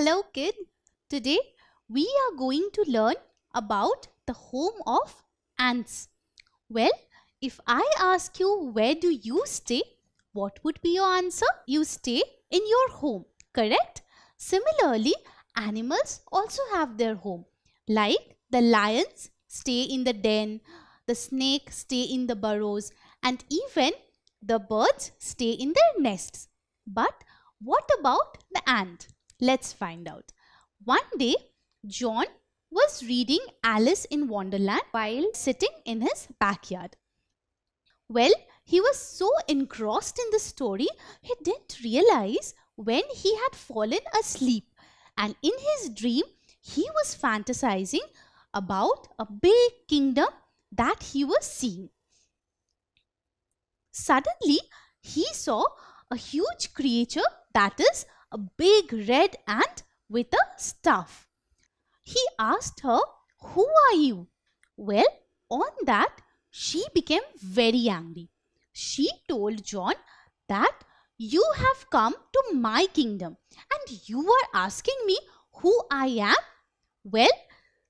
Hello kid, today we are going to learn about the home of ants. Well, if I ask you where do you stay, what would be your answer? You stay in your home, correct? Similarly, animals also have their home. Like the lions stay in the den, the snake stay in the burrows and even the birds stay in their nests. But what about the ant? Let's find out. One day, John was reading Alice in Wonderland while sitting in his backyard. Well, he was so engrossed in the story, he didn't realize when he had fallen asleep. And in his dream, he was fantasizing about a big kingdom that he was seeing. Suddenly, he saw a huge creature that is a big red ant with a staff. He asked her, Who are you? Well, on that, she became very angry. She told John that you have come to my kingdom and you are asking me who I am? Well,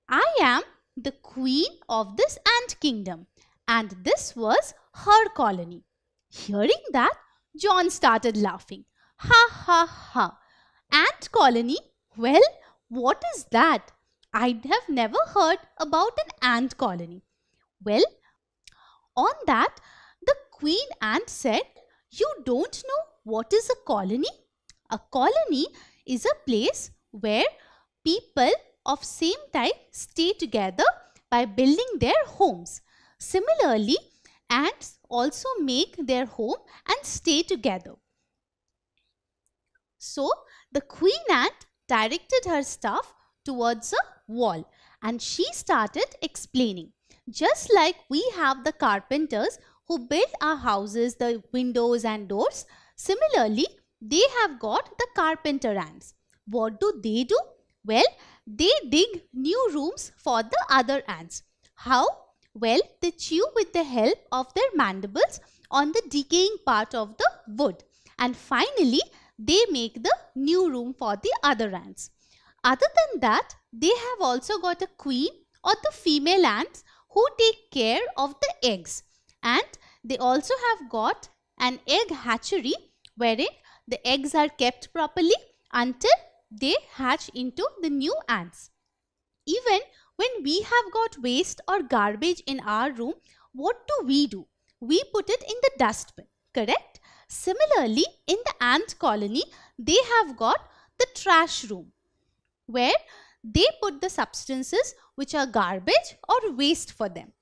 I am the queen of this ant kingdom and this was her colony. Hearing that, John started laughing. Ha ha ha. Ant colony? Well, what is that? I'd have never heard about an ant colony. Well, on that, the queen ant said, You don't know what is a colony? A colony is a place where people of same type stay together by building their homes. Similarly, ants also make their home and stay together. So the queen ant directed her staff towards a wall and she started explaining. Just like we have the carpenters who build our houses, the windows and doors, similarly, they have got the carpenter ants. What do they do? Well, they dig new rooms for the other ants. How? Well, they chew with the help of their mandibles on the decaying part of the wood. And finally, they make the new room for the other ants. Other than that, they have also got a queen or the female ants who take care of the eggs. And they also have got an egg hatchery wherein the eggs are kept properly until they hatch into the new ants. Even when we have got waste or garbage in our room, what do we do? We put it in the dustbin, correct? Similarly, in the ant colony, they have got the trash room where they put the substances which are garbage or waste for them.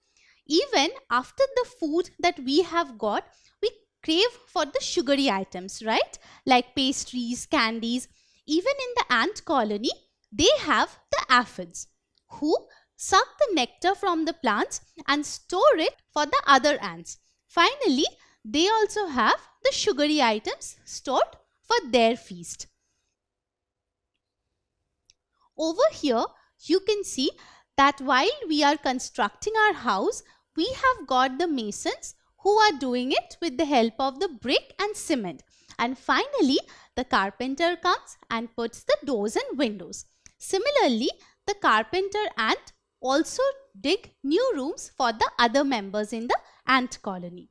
Even after the food that we have got, we crave for the sugary items, right? Like pastries, candies. Even in the ant colony, they have the aphids who suck the nectar from the plants and store it for the other ants. Finally, they also have the sugary items stored for their feast. Over here, you can see that while we are constructing our house, we have got the masons who are doing it with the help of the brick and cement. And finally, the carpenter comes and puts the doors and windows. Similarly, the carpenter ant also dig new rooms for the other members in the ant colony.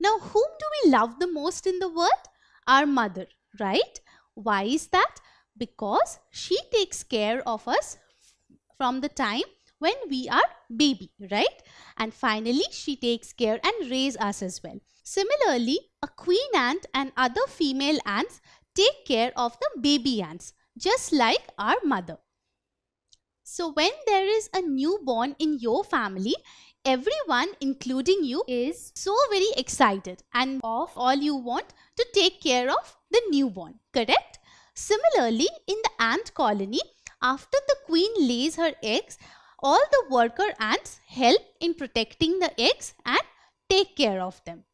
Now, whom do we love the most in the world? Our mother, right? Why is that? Because she takes care of us from the time when we are baby, right? And finally, she takes care and raise us as well. Similarly, a queen ant and other female ants take care of the baby ants, just like our mother. So when there is a newborn in your family, Everyone, including you, is so very excited and of all you want to take care of the newborn, correct? Similarly, in the ant colony, after the queen lays her eggs, all the worker ants help in protecting the eggs and take care of them.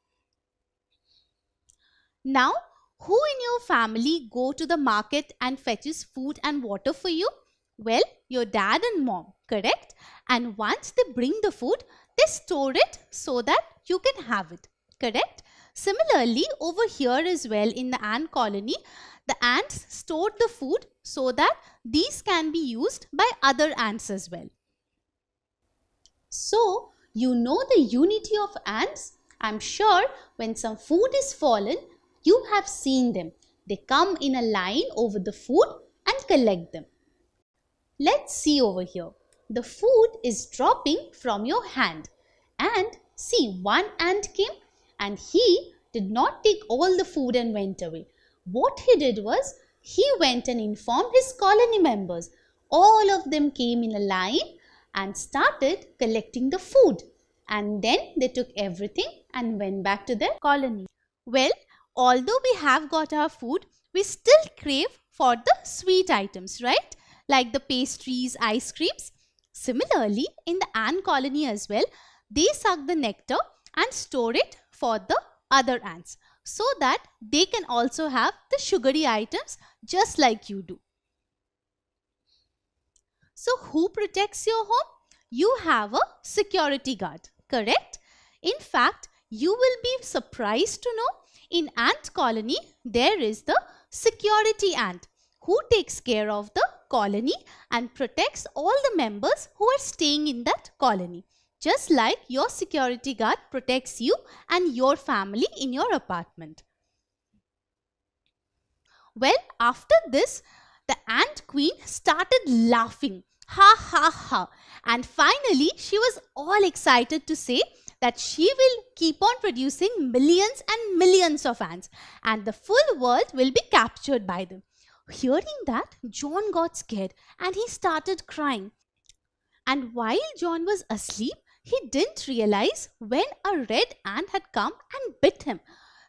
Now, who in your family go to the market and fetches food and water for you? Well, your dad and mom, correct? And once they bring the food, they store it so that you can have it, correct? Similarly, over here as well in the ant colony, the ants stored the food so that these can be used by other ants as well. So, you know the unity of ants. I'm sure when some food is fallen, you have seen them. They come in a line over the food and collect them. Let's see over here. The food is dropping from your hand. And see, one ant came and he did not take all the food and went away. What he did was, he went and informed his colony members. All of them came in a line and started collecting the food. And then they took everything and went back to their colony. Well, although we have got our food, we still crave for the sweet items, right? like the pastries, ice creams. Similarly, in the ant colony as well, they suck the nectar and store it for the other ants so that they can also have the sugary items just like you do. So who protects your home? You have a security guard, correct? In fact, you will be surprised to know in ant colony there is the security ant who takes care of the colony and protects all the members who are staying in that colony. Just like your security guard protects you and your family in your apartment. Well, after this, the ant queen started laughing. Ha ha ha. And finally, she was all excited to say that she will keep on producing millions and millions of ants and the full world will be captured by them. Hearing that, John got scared and he started crying. And while John was asleep, he didn't realize when a red ant had come and bit him.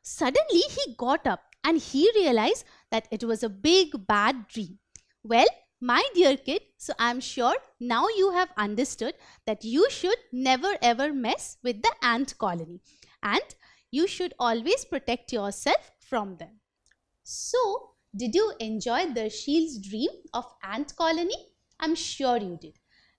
Suddenly, he got up and he realized that it was a big bad dream. Well, my dear kid, so I'm sure now you have understood that you should never ever mess with the ant colony and you should always protect yourself from them. So, did you enjoy the shield's dream of ant colony? I'm sure you did.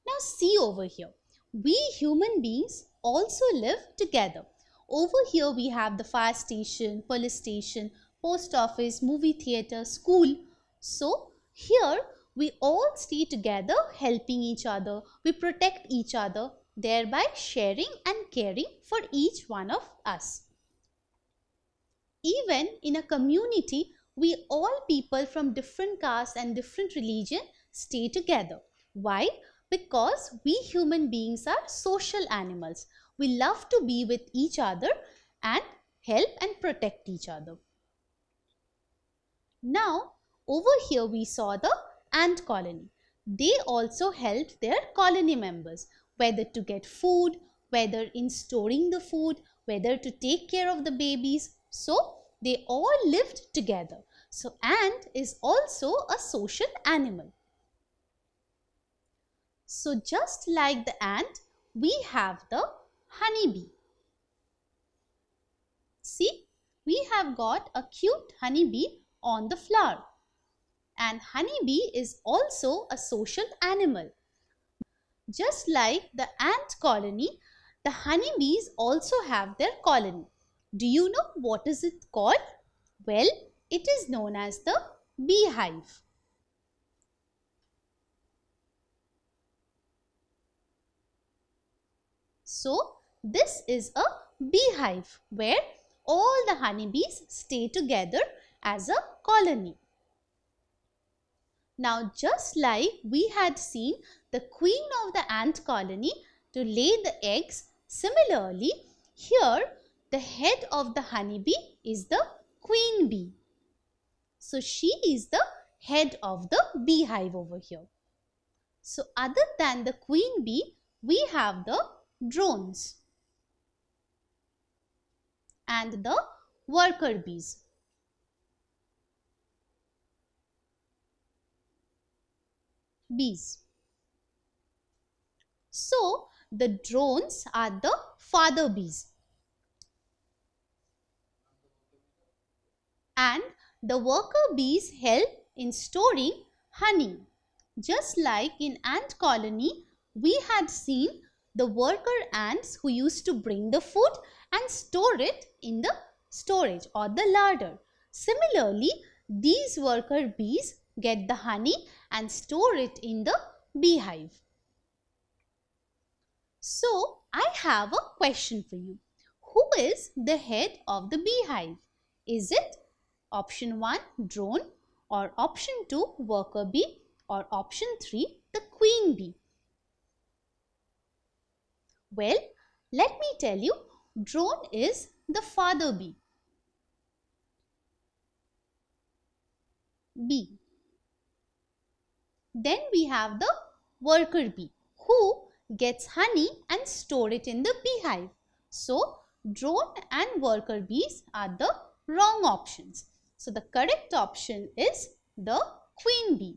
Now see over here. We human beings also live together. Over here we have the fire station, police station, post office, movie theater, school. So here we all stay together helping each other. We protect each other thereby sharing and caring for each one of us. Even in a community, we all people from different castes and different religion stay together. Why? Because we human beings are social animals. We love to be with each other and help and protect each other. Now, over here we saw the ant colony. They also helped their colony members, whether to get food, whether in storing the food, whether to take care of the babies. So, they all lived together. So, ant is also a social animal. So, just like the ant, we have the honeybee. See, we have got a cute honeybee on the flower. And honeybee is also a social animal. Just like the ant colony, the honeybees also have their colony. Do you know what is it called? Well, it is known as the beehive. So, this is a beehive where all the honeybees stay together as a colony. Now, just like we had seen the queen of the ant colony to lay the eggs, similarly, here the head of the honeybee is the queen bee. So she is the head of the beehive over here. So other than the queen bee, we have the drones and the worker bees. Bees. So, the drones are the father bees and the worker bees help in storing honey. Just like in ant colony, we had seen the worker ants who used to bring the food and store it in the storage or the larder. Similarly, these worker bees get the honey and store it in the beehive. So, I have a question for you. Who is the head of the beehive? Is it Option 1 drone or option 2 worker bee or option 3 the queen bee. Well, let me tell you drone is the father bee. B. Then we have the worker bee who gets honey and store it in the beehive. So, drone and worker bees are the wrong options. So the correct option is the queen bee.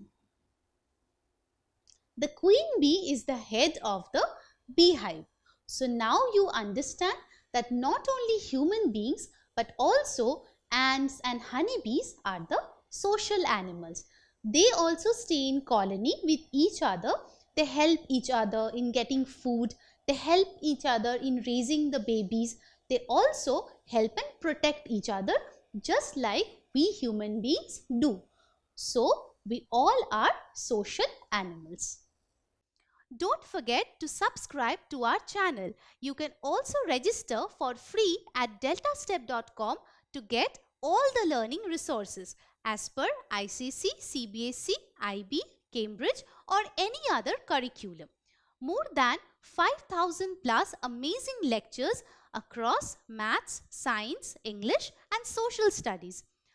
The queen bee is the head of the beehive. So now you understand that not only human beings but also ants and honeybees are the social animals. They also stay in colony with each other. They help each other in getting food. They help each other in raising the babies. They also help and protect each other just like we human beings do. So, we all are social animals. Don't forget to subscribe to our channel. You can also register for free at deltastep.com to get all the learning resources as per ICC, CBSE, IB, Cambridge or any other curriculum. More than 5000 plus amazing lectures across maths, science, English and social studies.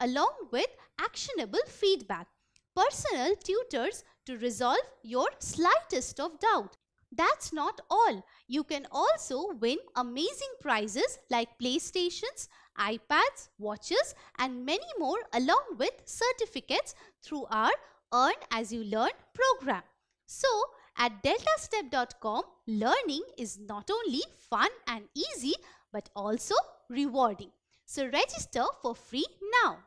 along with actionable feedback. Personal tutors to resolve your slightest of doubt. That's not all. You can also win amazing prizes like PlayStations, iPads, watches and many more along with certificates through our Earn As You Learn program. So, at deltastep.com, learning is not only fun and easy but also rewarding. So register for free now.